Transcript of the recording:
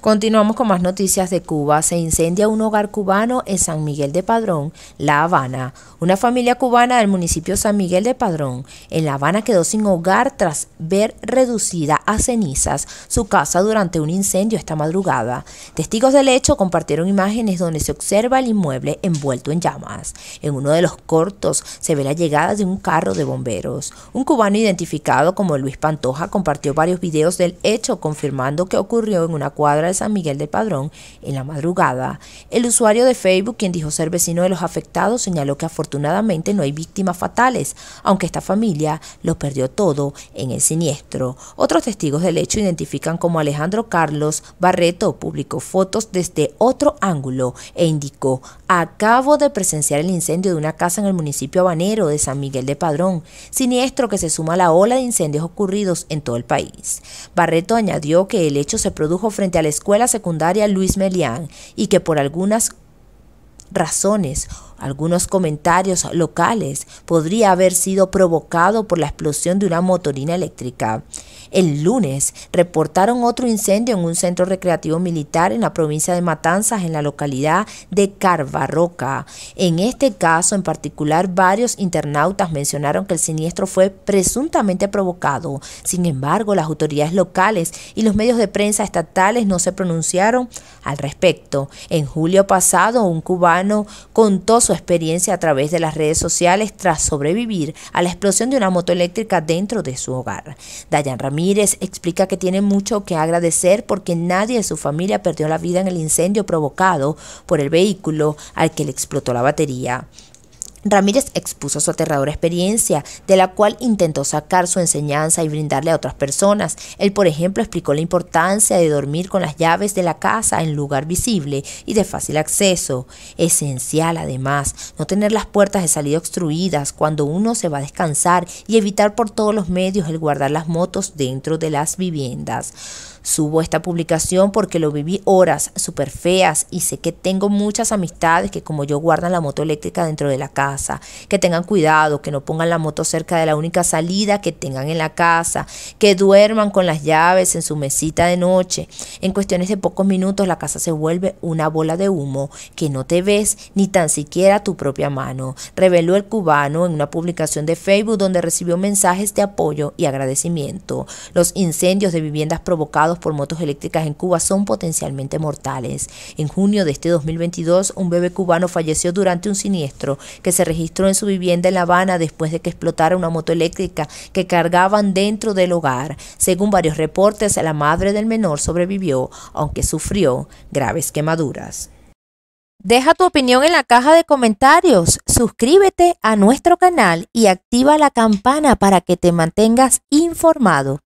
Continuamos con más noticias de Cuba. Se incendia un hogar cubano en San Miguel de Padrón, La Habana. Una familia cubana del municipio San Miguel de Padrón, en La Habana, quedó sin hogar tras ver reducida a cenizas su casa durante un incendio esta madrugada. Testigos del hecho compartieron imágenes donde se observa el inmueble envuelto en llamas. En uno de los cortos se ve la llegada de un carro de bomberos. Un cubano identificado como Luis Pantoja compartió varios videos del hecho confirmando que ocurrió en una cuadra de San Miguel de Padrón, en la madrugada, el usuario de Facebook, quien dijo ser vecino de los afectados, señaló que afortunadamente no hay víctimas fatales, aunque esta familia lo perdió todo en el siniestro. Otros testigos del hecho identifican como Alejandro Carlos Barreto, publicó fotos desde otro ángulo e indicó, acabo de presenciar el incendio de una casa en el municipio habanero de San Miguel de Padrón, siniestro que se suma a la ola de incendios ocurridos en todo el país. Barreto añadió que el hecho se produjo frente a Escuela Secundaria Luis Melián y que por algunas razones, algunos comentarios locales, podría haber sido provocado por la explosión de una motorina eléctrica. El lunes reportaron otro incendio en un centro recreativo militar en la provincia de Matanzas, en la localidad de Carbarroca. En este caso en particular, varios internautas mencionaron que el siniestro fue presuntamente provocado. Sin embargo, las autoridades locales y los medios de prensa estatales no se pronunciaron al respecto. En julio pasado, un cubano contó su experiencia a través de las redes sociales tras sobrevivir a la explosión de una moto eléctrica dentro de su hogar. Dayan Ramírez explica que tiene mucho que agradecer porque nadie de su familia perdió la vida en el incendio provocado por el vehículo al que le explotó la batería. Ramírez expuso su aterradora experiencia, de la cual intentó sacar su enseñanza y brindarle a otras personas. Él, por ejemplo, explicó la importancia de dormir con las llaves de la casa en lugar visible y de fácil acceso. Esencial, además, no tener las puertas de salida obstruidas cuando uno se va a descansar y evitar por todos los medios el guardar las motos dentro de las viviendas. Subo esta publicación porque lo viví horas súper feas y sé que tengo muchas amistades que como yo guardan la moto eléctrica dentro de la casa, que tengan cuidado, que no pongan la moto cerca de la única salida que tengan en la casa, que duerman con las llaves en su mesita de noche. En cuestiones de pocos minutos la casa se vuelve una bola de humo que no te ves ni tan siquiera tu propia mano, reveló el cubano en una publicación de Facebook donde recibió mensajes de apoyo y agradecimiento. Los incendios de viviendas provocados por motos eléctricas en Cuba son potencialmente mortales. En junio de este 2022, un bebé cubano falleció durante un siniestro que se registró en su vivienda en La Habana después de que explotara una moto eléctrica que cargaban dentro del hogar. Según varios reportes, la madre del menor sobrevivió, aunque sufrió graves quemaduras. Deja tu opinión en la caja de comentarios, suscríbete a nuestro canal y activa la campana para que te mantengas informado.